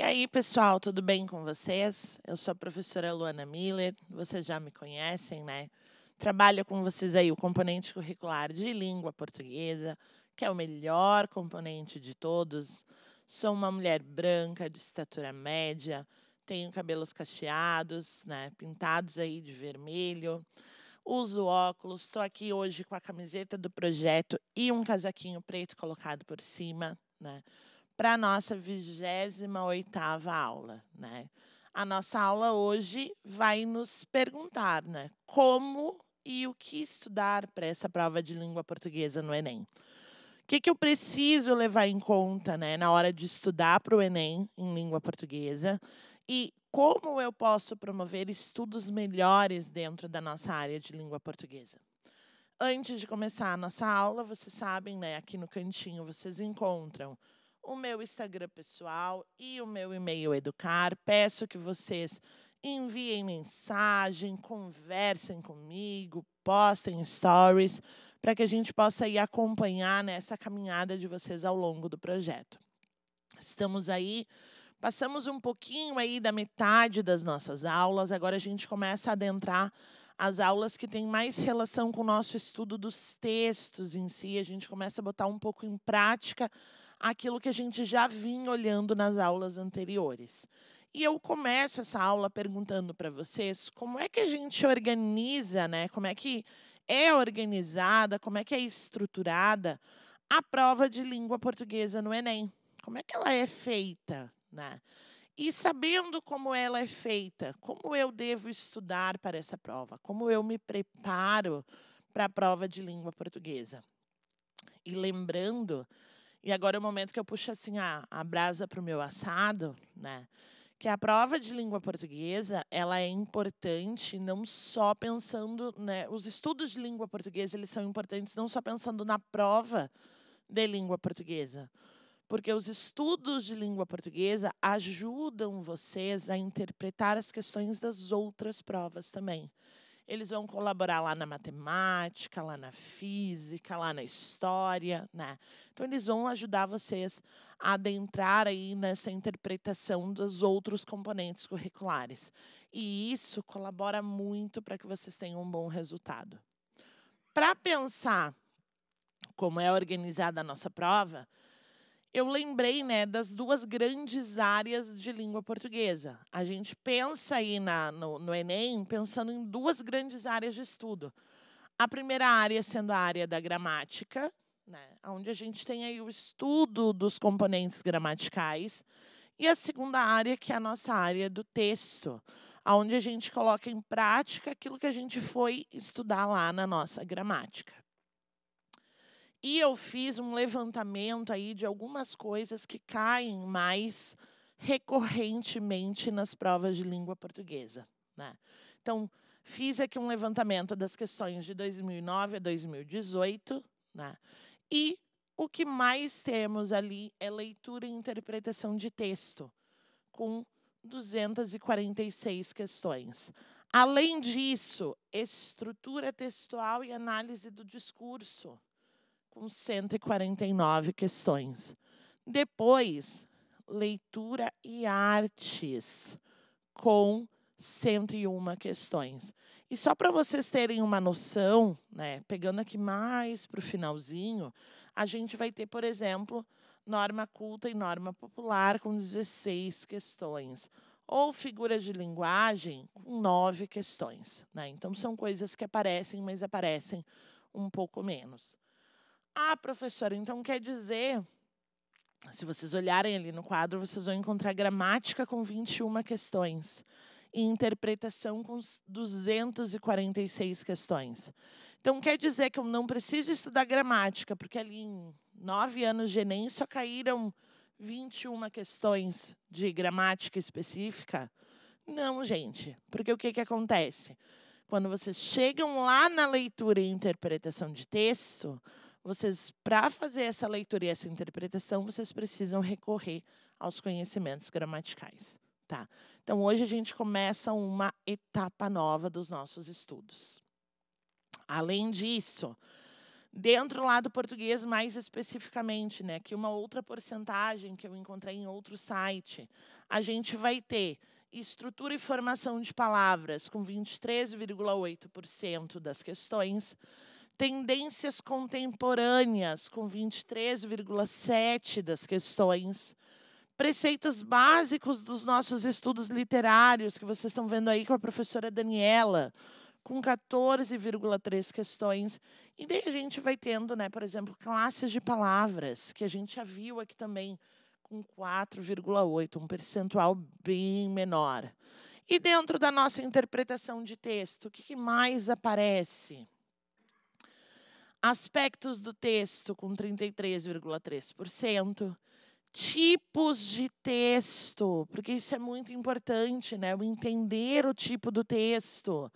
E aí, pessoal, tudo bem com vocês? Eu sou a professora Luana Miller, vocês já me conhecem, né? Trabalho com vocês aí o componente curricular de língua portuguesa, que é o melhor componente de todos. Sou uma mulher branca, de estatura média, tenho cabelos cacheados, né, pintados aí de vermelho. Uso óculos, estou aqui hoje com a camiseta do projeto e um casaquinho preto colocado por cima, né? para a nossa 28ª aula, né? A nossa aula hoje vai nos perguntar, né, como e o que estudar para essa prova de língua portuguesa no ENEM. O que, que eu preciso levar em conta, né, na hora de estudar para o ENEM em língua portuguesa e como eu posso promover estudos melhores dentro da nossa área de língua portuguesa antes de começar a nossa aula, vocês sabem, né, aqui no cantinho vocês encontram o meu Instagram pessoal e o meu e-mail educar. Peço que vocês enviem mensagem, conversem comigo, postem stories, para que a gente possa ir acompanhar nessa caminhada de vocês ao longo do projeto. Estamos aí, passamos um pouquinho aí da metade das nossas aulas, agora a gente começa a adentrar as aulas que têm mais relação com o nosso estudo dos textos em si, a gente começa a botar um pouco em prática aquilo que a gente já vinha olhando nas aulas anteriores. E eu começo essa aula perguntando para vocês como é que a gente organiza, né? Como é que é organizada, como é que é estruturada a prova de língua portuguesa no Enem? Como é que ela é feita, né? E sabendo como ela é feita, como eu devo estudar para essa prova? Como eu me preparo para a prova de língua portuguesa? E lembrando e agora é o momento que eu puxo assim a, a brasa para o meu assado, né? Que a prova de língua portuguesa ela é importante não só pensando, né? Os estudos de língua portuguesa eles são importantes não só pensando na prova de língua portuguesa, porque os estudos de língua portuguesa ajudam vocês a interpretar as questões das outras provas também. Eles vão colaborar lá na matemática, lá na física, lá na história, né? Então eles vão ajudar vocês a adentrar aí nessa interpretação dos outros componentes curriculares. E isso colabora muito para que vocês tenham um bom resultado. Para pensar como é organizada a nossa prova, eu lembrei né, das duas grandes áreas de língua portuguesa. A gente pensa aí na, no, no, Enem pensando em duas grandes áreas de estudo. A primeira área sendo a área da gramática, né, onde a gente tem aí o estudo dos componentes gramaticais, e a segunda área, que é a nossa área do texto, onde a gente coloca em prática aquilo que a gente foi estudar lá na nossa gramática. E eu fiz um levantamento aí de algumas coisas que caem mais recorrentemente nas provas de língua portuguesa. Né? Então, fiz aqui um levantamento das questões de 2009 a 2018, né? e o que mais temos ali é leitura e interpretação de texto, com 246 questões. Além disso, estrutura textual e análise do discurso, com 149 questões. Depois, leitura e artes, com 101 questões. E só para vocês terem uma noção, né, pegando aqui mais para o finalzinho, a gente vai ter, por exemplo, norma culta e norma popular com 16 questões. Ou figuras de linguagem com nove questões. Né? Então, são coisas que aparecem, mas aparecem um pouco menos. Ah, professora, então quer dizer. Se vocês olharem ali no quadro, vocês vão encontrar gramática com 21 questões e interpretação com 246 questões. Então, quer dizer que eu não preciso estudar gramática, porque ali em nove anos de Enem só caíram 21 questões de gramática específica? Não, gente, porque o que, que acontece? Quando vocês chegam lá na leitura e interpretação de texto, vocês, para fazer essa leitura e essa interpretação, vocês precisam recorrer aos conhecimentos gramaticais, tá? Então, hoje a gente começa uma etapa nova dos nossos estudos. Além disso, dentro lá do português mais especificamente, né, que uma outra porcentagem que eu encontrei em outro site, a gente vai ter estrutura e formação de palavras com 23,8% das questões, Tendências contemporâneas, com 23,7% das questões. Preceitos básicos dos nossos estudos literários, que vocês estão vendo aí com a professora Daniela, com 14,3 questões. E daí a gente vai tendo, né, por exemplo, classes de palavras, que a gente já viu aqui também, com 4,8, um percentual bem menor. E dentro da nossa interpretação de texto, o que mais aparece? aspectos do texto com 33,3%, tipos de texto, porque isso é muito importante, né? O entender o tipo do texto,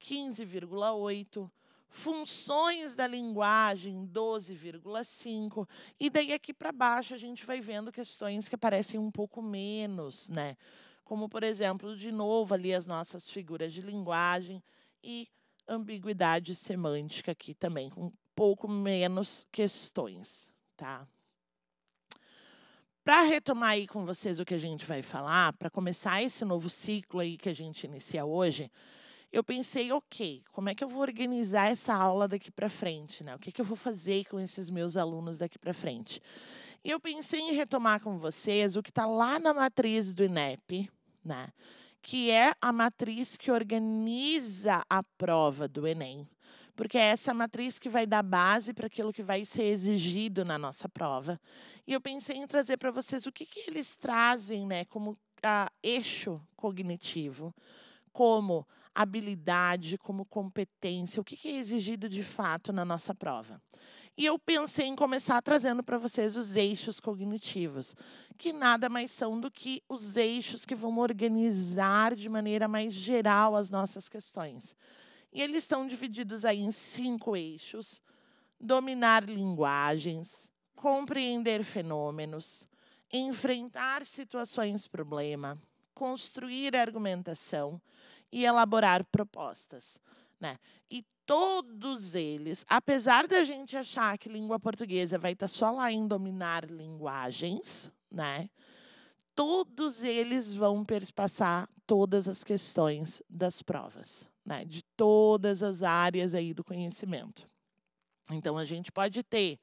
15,8%. Funções da linguagem, 12,5%. E daí aqui para baixo a gente vai vendo questões que aparecem um pouco menos, né? Como, por exemplo, de novo ali as nossas figuras de linguagem e ambiguidade semântica aqui também, com um pouco menos questões, tá? Para retomar aí com vocês o que a gente vai falar, para começar esse novo ciclo aí que a gente inicia hoje, eu pensei, ok, como é que eu vou organizar essa aula daqui para frente, né? O que, que eu vou fazer com esses meus alunos daqui para frente? E eu pensei em retomar com vocês o que está lá na matriz do INEP, né? que é a matriz que organiza a prova do Enem. Porque é essa matriz que vai dar base para aquilo que vai ser exigido na nossa prova. E eu pensei em trazer para vocês o que, que eles trazem né, como a, ah, eixo cognitivo, como habilidade, como competência, o que, que é exigido de fato na nossa prova. E eu pensei em começar trazendo para vocês os eixos cognitivos, que nada mais são do que os eixos que vão organizar de maneira mais geral as nossas questões. E eles estão divididos aí em cinco eixos: dominar linguagens, compreender fenômenos, enfrentar situações problema, construir argumentação e elaborar propostas. Né? E todos eles, apesar da gente achar que língua portuguesa vai estar tá só lá em dominar linguagens, né? Todos eles vão perspassar todas as questões das provas, né? De todas as áreas aí do conhecimento. Então a gente pode ter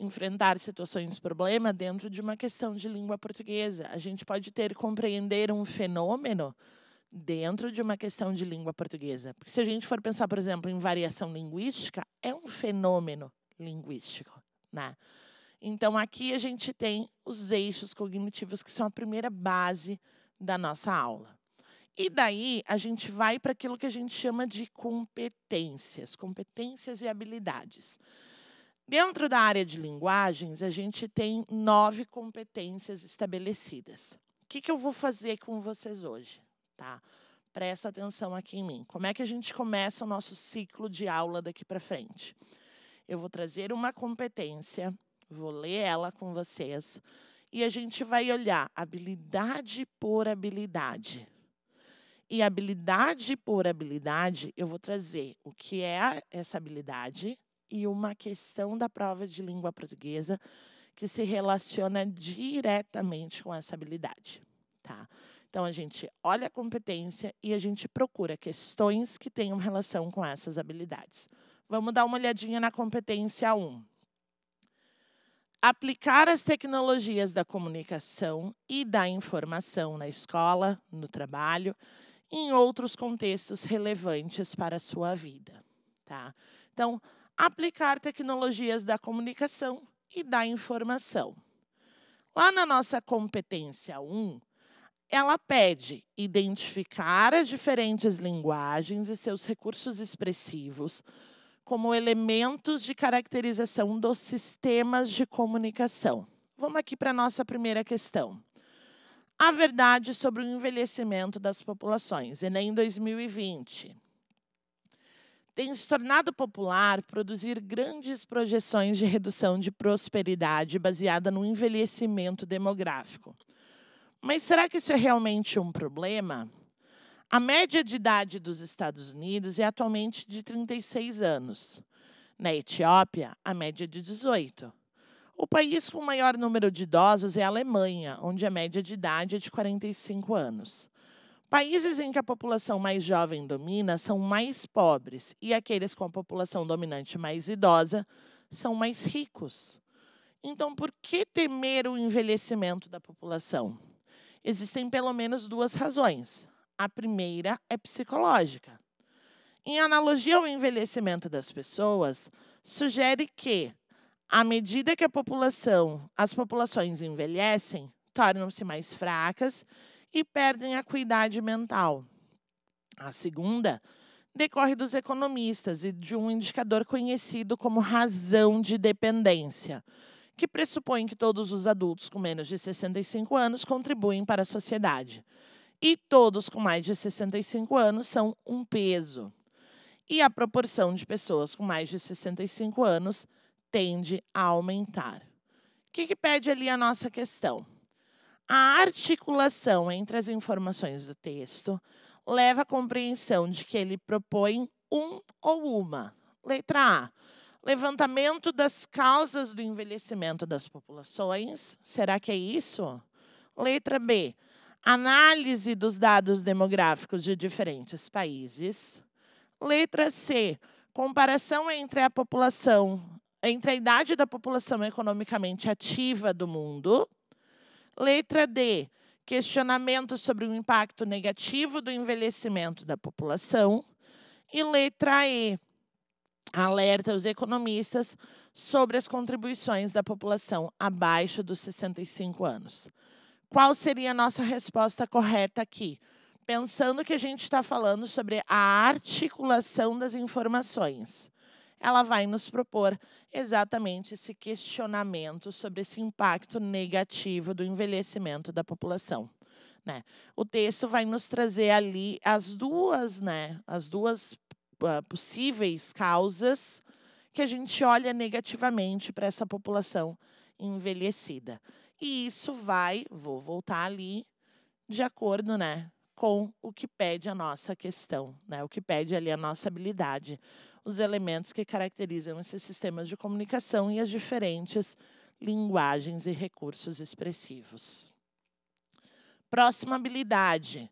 enfrentar situações de problema dentro de uma questão de língua portuguesa. A gente pode ter compreender um fenômeno dentro de uma questão de língua portuguesa. Porque se a gente for pensar, por exemplo, em variação linguística, é um fenômeno linguístico. Né? Então, aqui a gente tem os eixos cognitivos, que são a primeira base da nossa aula. E daí a gente vai para aquilo que a gente chama de competências, competências e habilidades. Dentro da área de linguagens, a gente tem nove competências estabelecidas. O que, que eu vou fazer com vocês hoje? tá? Presta atenção aqui em mim. Como é que a gente começa o nosso ciclo de aula daqui para frente? Eu vou trazer uma competência, vou ler ela com vocês e a gente vai olhar habilidade por habilidade. E habilidade por habilidade, eu vou trazer o que é essa habilidade e uma questão da prova de língua portuguesa que se relaciona diretamente com essa habilidade, tá? Então, a gente olha a competência e a gente procura questões que tenham relação com essas habilidades. Vamos dar uma olhadinha na competência 1. Aplicar as tecnologias da comunicação e da informação na escola, no trabalho e em outros contextos relevantes para a sua vida. Tá? Então, aplicar tecnologias da comunicação e da informação. Lá na nossa competência 1, ela pede identificar as diferentes linguagens e seus recursos expressivos como elementos de caracterização dos sistemas de comunicação. Vamos aqui para a nossa primeira questão. A verdade sobre o envelhecimento das populações, Enem 2020. Tem se tornado popular produzir grandes projeções de redução de prosperidade baseada no envelhecimento demográfico. Mas será que isso é realmente um problema? A média de idade dos Estados Unidos é atualmente de 36 anos. Na Etiópia, a média é de 18. O país com maior número de idosos é a Alemanha, onde a média de idade é de 45 anos. Países em que a população mais jovem domina são mais pobres e aqueles com a população dominante mais idosa são mais ricos. Então, por que temer o envelhecimento da população? Existem pelo menos duas razões. A primeira é psicológica. Em analogia ao envelhecimento das pessoas, sugere que, à medida que a população, as populações envelhecem, tornam-se mais fracas e perdem a acuidade mental. A segunda decorre dos economistas e de um indicador conhecido como razão de dependência que pressupõe que todos os adultos com menos de 65 anos contribuem para a sociedade. E todos com mais de 65 anos são um peso. E a proporção de pessoas com mais de 65 anos tende a aumentar. O que, que pede ali a nossa questão? A articulação entre as informações do texto leva à compreensão de que ele propõe um ou uma. Letra A Levantamento das causas do envelhecimento das populações. Será que é isso? Letra B. Análise dos dados demográficos de diferentes países. Letra C. Comparação entre a população, entre a idade da população economicamente ativa do mundo. Letra D. Questionamento sobre o impacto negativo do envelhecimento da população. E letra E alerta os economistas sobre as contribuições da população abaixo dos 65 anos. Qual seria a nossa resposta correta aqui? Pensando que a gente está falando sobre a articulação das informações, ela vai nos propor exatamente esse questionamento sobre esse impacto negativo do envelhecimento da população. Né? O texto vai nos trazer ali as duas, né, as duas ah, possíveis causas que a gente olha negativamente para essa população envelhecida. E isso vai, vou voltar ali, de acordo, né, com o que pede a nossa questão, né, o que pede ali a nossa habilidade, os elementos que caracterizam esses sistemas de comunicação e as diferentes linguagens e recursos expressivos. Próxima habilidade,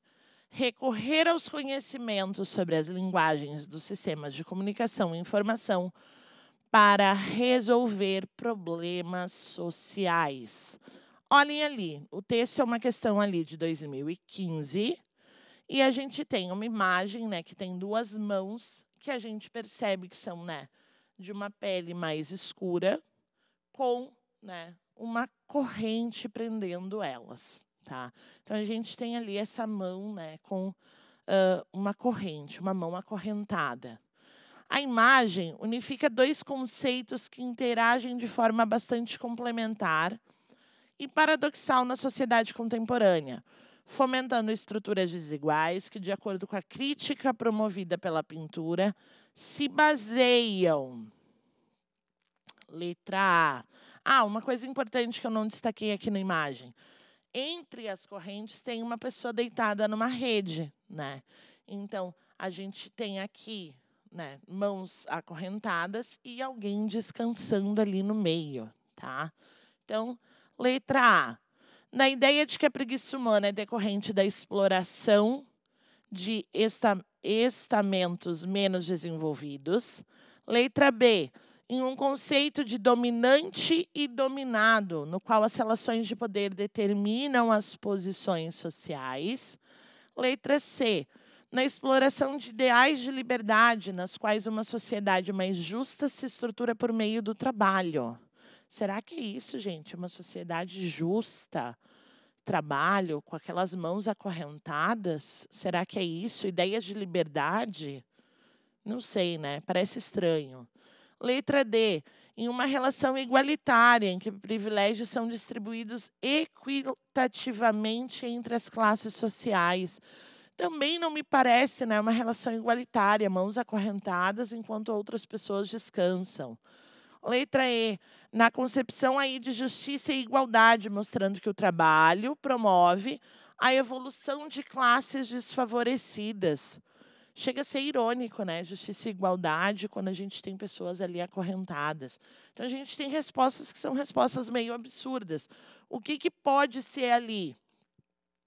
recorrer aos conhecimentos sobre as linguagens dos sistemas de comunicação e informação para resolver problemas sociais. Olhem ali, o texto é uma questão ali de 2015 e a gente tem uma imagem, né, que tem duas mãos que a gente percebe que são, né, de uma pele mais escura com, né, uma corrente prendendo elas. Tá? Então a gente tem ali essa mão né, com uh, uma corrente, uma mão acorrentada. A imagem unifica dois conceitos que interagem de forma bastante complementar e paradoxal na sociedade contemporânea, fomentando estruturas desiguais que, de acordo com a crítica promovida pela pintura, se baseiam. Letra A. Ah, uma coisa importante que eu não destaquei aqui na imagem entre as correntes tem uma pessoa deitada numa rede, né? Então, a gente tem aqui, né, mãos acorrentadas e alguém descansando ali no meio, tá? Então, letra A. Na ideia de que a preguiça humana é decorrente da exploração de esta estamentos menos desenvolvidos. Letra B em um conceito de dominante e dominado, no qual as relações de poder determinam as posições sociais. Letra C. Na exploração de ideais de liberdade, nas quais uma sociedade mais justa se estrutura por meio do trabalho. Será que é isso, gente? Uma sociedade justa? Trabalho com aquelas mãos acorrentadas? Será que é isso? Ideias de liberdade? Não sei, né? Parece estranho. Letra D. Em uma relação igualitária, em que privilégios são distribuídos equitativamente entre as classes sociais. Também não me parece né, uma relação igualitária, mãos acorrentadas enquanto outras pessoas descansam. Letra E, na concepção aí de justiça e igualdade, mostrando que o trabalho promove a evolução de classes desfavorecidas chega a ser irônico, né? Justiça e igualdade quando a gente tem pessoas ali acorrentadas. Então a gente tem respostas que são respostas meio absurdas. O que, que pode ser ali?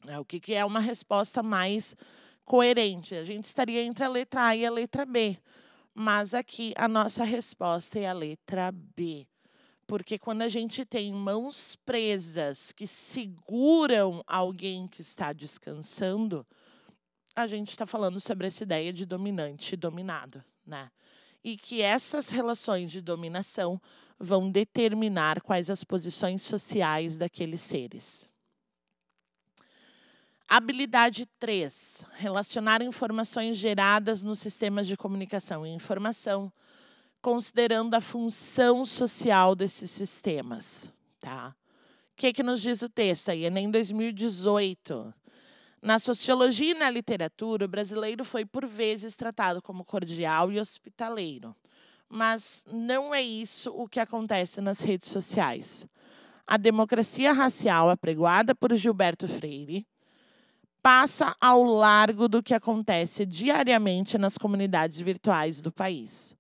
É, o que, que é uma resposta mais coerente? A gente estaria entre a letra A e a letra B. Mas aqui a nossa resposta é a letra B. Porque quando a gente tem mãos presas que seguram alguém que está descansando, a gente está falando sobre essa ideia de dominante e dominado, né? E que essas relações de dominação vão determinar quais as posições sociais daqueles seres. Habilidade 3: relacionar informações geradas nos sistemas de comunicação e informação, considerando a função social desses sistemas. Tá? O que, é que nos diz o texto aí? Enem é 2018. Na sociologia e na literatura, o brasileiro foi por vezes tratado como cordial e hospitaleiro, mas não é isso o que acontece nas redes sociais. A democracia racial apregoada por Gilberto Freire passa ao largo do que acontece diariamente nas comunidades virtuais do país.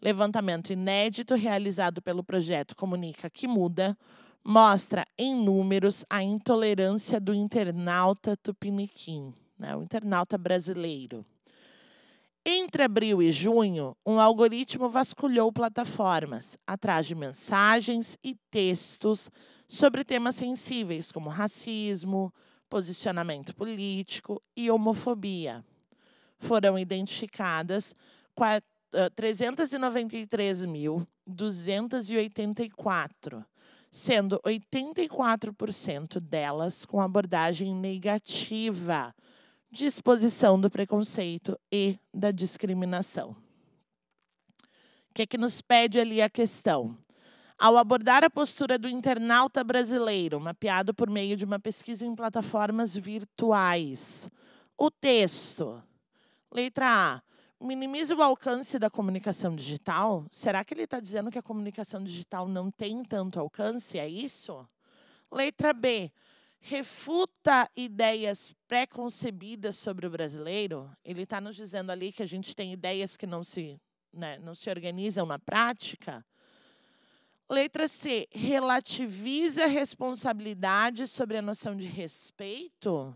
Levantamento inédito realizado pelo projeto Comunica que Muda mostra em números a intolerância do internauta tupiniquim, né, o internauta brasileiro. Entre abril e junho, um algoritmo vasculhou plataformas atrás de mensagens e textos sobre temas sensíveis como racismo, posicionamento político e homofobia. Foram identificadas 393.284 sendo 84% delas com abordagem negativa, disposição do preconceito e da discriminação. O que é que nos pede ali a questão? Ao abordar a postura do internauta brasileiro, mapeado por meio de uma pesquisa em plataformas virtuais, o texto, letra A, minimiza o alcance da comunicação digital? Será que ele está dizendo que a comunicação digital não tem tanto alcance? É isso? Letra B. Refuta ideias preconcebidas sobre o brasileiro. Ele está nos dizendo ali que a gente tem ideias que não se, né, não se organizam na prática. Letra C. Relativiza responsabilidade sobre a noção de respeito.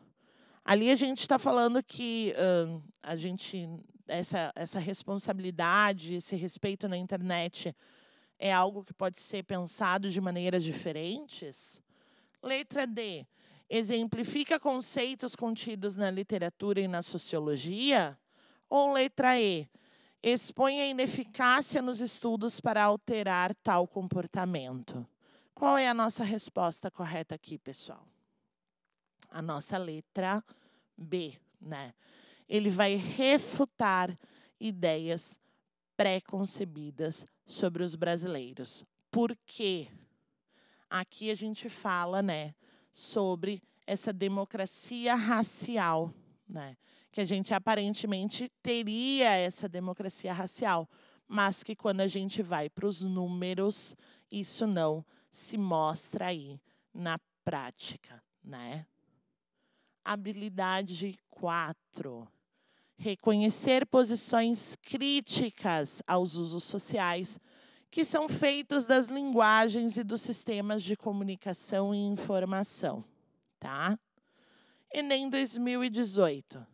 Ali a gente está falando que uh, a gente essa, essa responsabilidade, esse respeito na internet é algo que pode ser pensado de maneiras diferentes? Letra D. Exemplifica conceitos contidos na literatura e na sociologia? Ou letra E. Expõe a ineficácia nos estudos para alterar tal comportamento. Qual é a nossa resposta correta aqui, pessoal? A nossa letra B, né? ele vai refutar ideias preconcebidas sobre os brasileiros. Por quê? Aqui a gente fala, né, sobre essa democracia racial, né? Que a gente aparentemente teria essa democracia racial, mas que quando a gente vai para os números, isso não se mostra aí na prática, né? Habilidade 4 reconhecer posições críticas aos usos sociais que são feitos das linguagens e dos sistemas de comunicação e informação, tá? Enem 2018.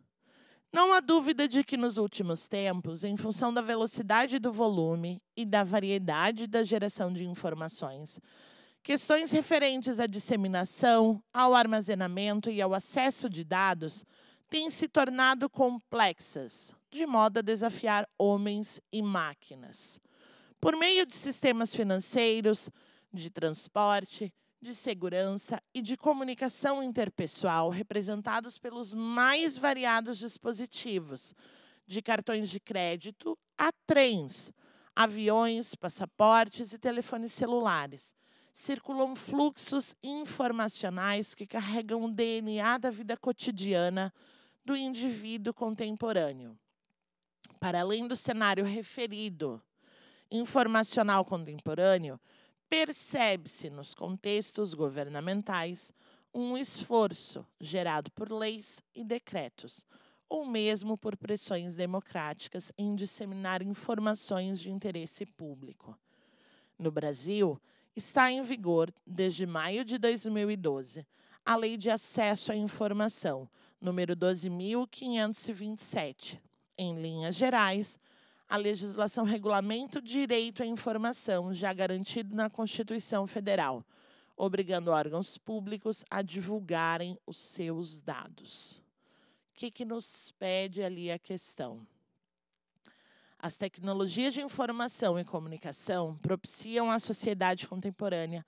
Não há dúvida de que nos últimos tempos, em função da velocidade do volume e da variedade da geração de informações, questões referentes à disseminação, ao armazenamento e ao acesso de dados têm se tornado complexas, de modo a desafiar homens e máquinas. Por meio de sistemas financeiros, de transporte, de segurança e de comunicação interpessoal representados pelos mais variados dispositivos, de cartões de crédito a trens, aviões, passaportes e telefones celulares. Circulam fluxos informacionais que carregam o DNA da vida cotidiana do indivíduo contemporâneo. Para além do cenário referido, informacional contemporâneo, percebe-se nos contextos governamentais um esforço gerado por leis e decretos, ou mesmo por pressões democráticas em disseminar informações de interesse público. No Brasil, está em vigor, desde maio de 2012, a Lei de Acesso à Informação, número 12.527. Em linhas gerais, a legislação regulamenta o direito à informação já garantido na Constituição Federal, obrigando órgãos públicos a divulgarem os seus dados. O que, que nos pede ali a questão? As tecnologias de informação e comunicação propiciam à sociedade contemporânea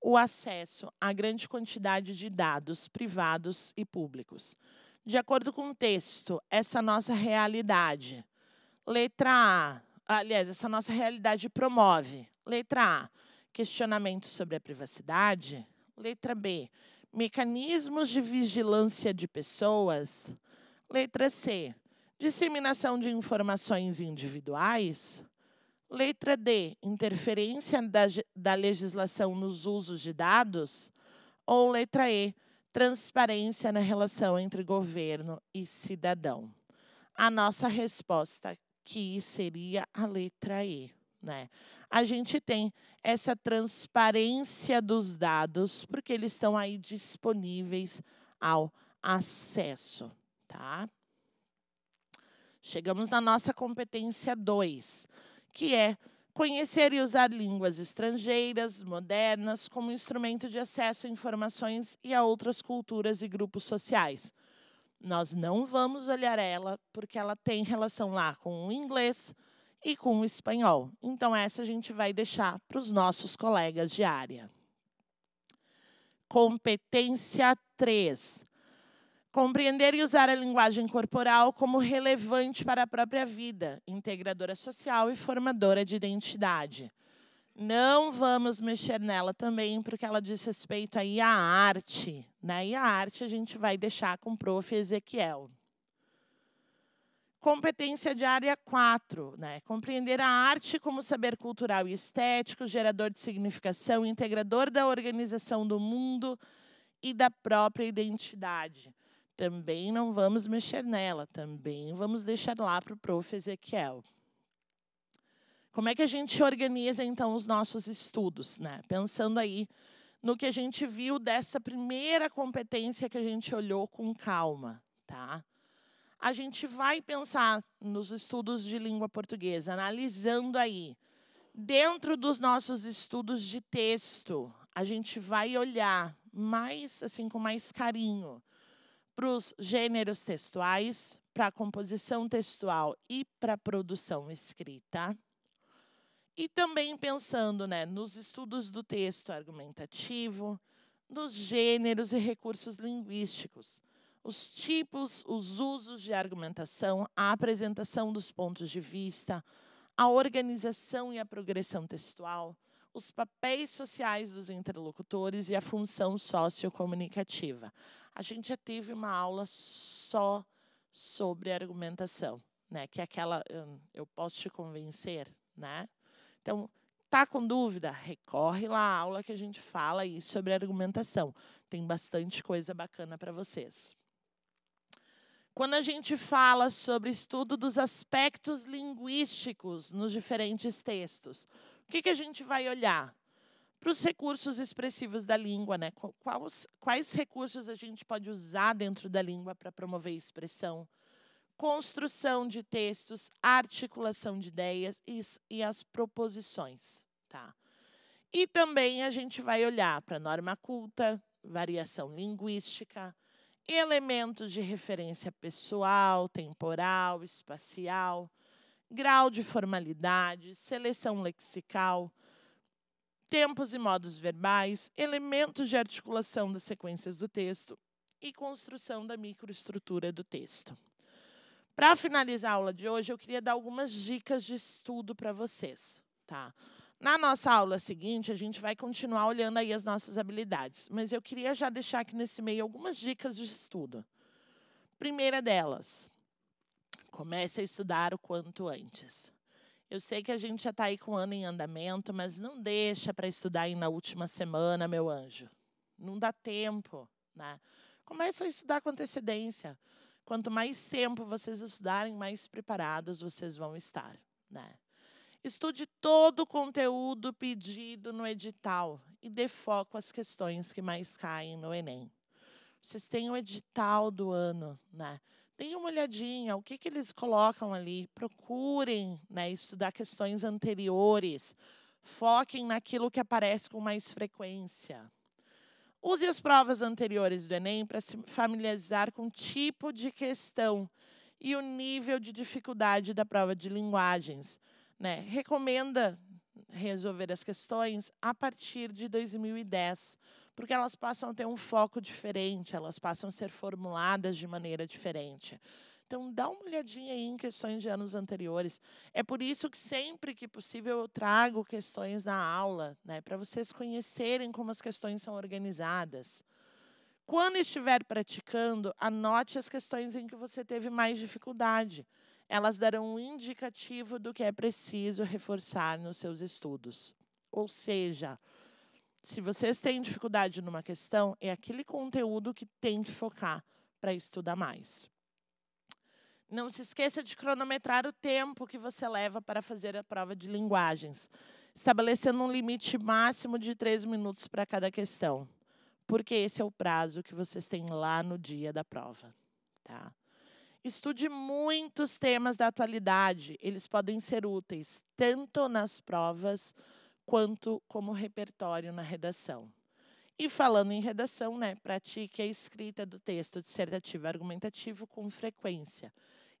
o acesso a grande quantidade de dados privados e públicos. De acordo com o texto, essa nossa realidade, letra A, aliás, essa nossa realidade promove, letra A, questionamentos sobre a privacidade, letra B, mecanismos de vigilância de pessoas, letra C, disseminação de informações individuais, Letra D, interferência da, da legislação nos usos de dados. Ou letra E, transparência na relação entre governo e cidadão. A nossa resposta aqui seria a letra E. Né? A gente tem essa transparência dos dados, porque eles estão aí disponíveis ao acesso, tá? Chegamos na nossa competência 2 que é conhecer e usar línguas estrangeiras, modernas, como instrumento de acesso a informações e a outras culturas e grupos sociais. Nós não vamos olhar ela porque ela tem relação lá com o inglês e com o espanhol. Então, essa a gente vai deixar para os nossos colegas de área. Competência 3 Compreender e usar a linguagem corporal como relevante para a própria vida, integradora social e formadora de identidade. Não vamos mexer nela também, porque ela diz respeito aí à arte. Né? E a arte a gente vai deixar com o prof. Ezequiel. Competência de área 4, né? compreender a arte como saber cultural e estético, gerador de significação, integrador da organização do mundo e da própria identidade. Também não vamos mexer nela, também vamos deixar lá para o prof. Ezequiel. Como é que a gente organiza, então, os nossos estudos? Né? Pensando aí no que a gente viu dessa primeira competência que a gente olhou com calma. Tá? A gente vai pensar nos estudos de língua portuguesa, analisando aí dentro dos nossos estudos de texto, a gente vai olhar mais assim com mais carinho para os gêneros textuais, para a composição textual e para a produção escrita. E também pensando né, nos estudos do texto argumentativo, nos gêneros e recursos linguísticos, os tipos, os usos de argumentação, a apresentação dos pontos de vista, a organização e a progressão textual, os papéis sociais dos interlocutores e a função sociocomunicativa. A gente já teve uma aula só sobre argumentação, né? Que é aquela hum, eu posso te convencer, né? Então, tá com dúvida? Recorre lá à aula que a gente fala aí sobre argumentação. Tem bastante coisa bacana para vocês. Quando a gente fala sobre estudo dos aspectos linguísticos nos diferentes textos, o que, que a gente vai olhar? Para os recursos expressivos da língua, né? Quais, quais recursos a gente pode usar dentro da língua para promover expressão? Construção de textos, articulação de ideias e, e as proposições, tá? E também a gente vai olhar para norma culta, variação linguística, elementos de referência pessoal, temporal, espacial, grau de formalidade, seleção lexical, tempos e modos verbais, elementos de articulação das sequências do texto e construção da microestrutura do texto. Para finalizar a aula de hoje, eu queria dar algumas dicas de estudo para vocês, tá? Na nossa aula seguinte, a gente vai continuar olhando aí as nossas habilidades, mas eu queria já deixar aqui nesse meio algumas dicas de estudo. Primeira delas, comece a estudar o quanto antes. Eu sei que a gente já está aí com o ano em andamento, mas não deixa para estudar aí na última semana, meu anjo. Não dá tempo, né? Começa a estudar com antecedência. Quanto mais tempo vocês estudarem, mais preparados vocês vão estar, né? Estude todo o conteúdo pedido no edital e dê foco às questões que mais caem no Enem. Vocês têm o edital do ano, né? deem uma olhadinha, o que, que eles colocam ali, procurem né, estudar questões anteriores, foquem naquilo que aparece com mais frequência. Use as provas anteriores do Enem para se familiarizar com o tipo de questão e o nível de dificuldade da prova de linguagens. Né? Recomenda resolver as questões a partir de 2010, porque elas passam a ter um foco diferente, elas passam a ser formuladas de maneira diferente. Então, dá uma olhadinha aí em questões de anos anteriores. É por isso que sempre que possível eu trago questões na aula, né, para vocês conhecerem como as questões são organizadas. Quando estiver praticando, anote as questões em que você teve mais dificuldade elas darão um indicativo do que é preciso reforçar nos seus estudos. Ou seja, se vocês têm dificuldade numa questão, é aquele conteúdo que tem que focar para estudar mais. Não se esqueça de cronometrar o tempo que você leva para fazer a prova de linguagens, estabelecendo um limite máximo de três minutos para cada questão, porque esse é o prazo que vocês têm lá no dia da prova. Tá? Estude muitos temas da atualidade, eles podem ser úteis tanto nas provas quanto como repertório na redação. E falando em redação, né, pratique a escrita do texto dissertativo argumentativo com frequência.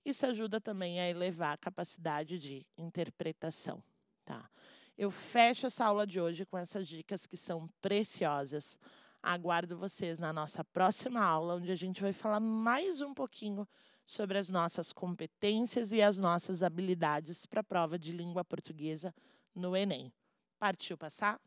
Isso ajuda também a elevar a capacidade de interpretação, tá? Eu fecho essa aula de hoje com essas dicas que são preciosas. Aguardo vocês na nossa próxima aula, onde a gente vai falar mais um pouquinho sobre as nossas competências e as nossas habilidades para a prova de língua portuguesa no Enem. Partiu passar?